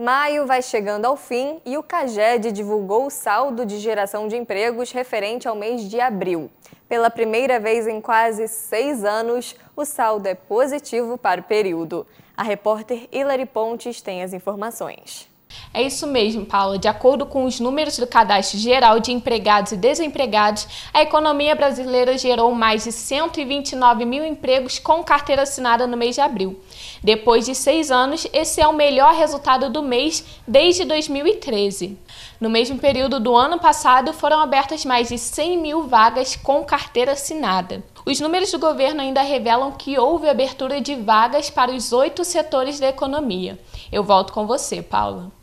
Maio vai chegando ao fim e o CAGED divulgou o saldo de geração de empregos referente ao mês de abril. Pela primeira vez em quase seis anos, o saldo é positivo para o período. A repórter Hilary Pontes tem as informações. É isso mesmo, Paula. De acordo com os números do Cadastro Geral de Empregados e Desempregados, a economia brasileira gerou mais de 129 mil empregos com carteira assinada no mês de abril. Depois de seis anos, esse é o melhor resultado do mês desde 2013. No mesmo período do ano passado, foram abertas mais de 100 mil vagas com carteira assinada. Os números do governo ainda revelam que houve abertura de vagas para os oito setores da economia. Eu volto com você, Paula.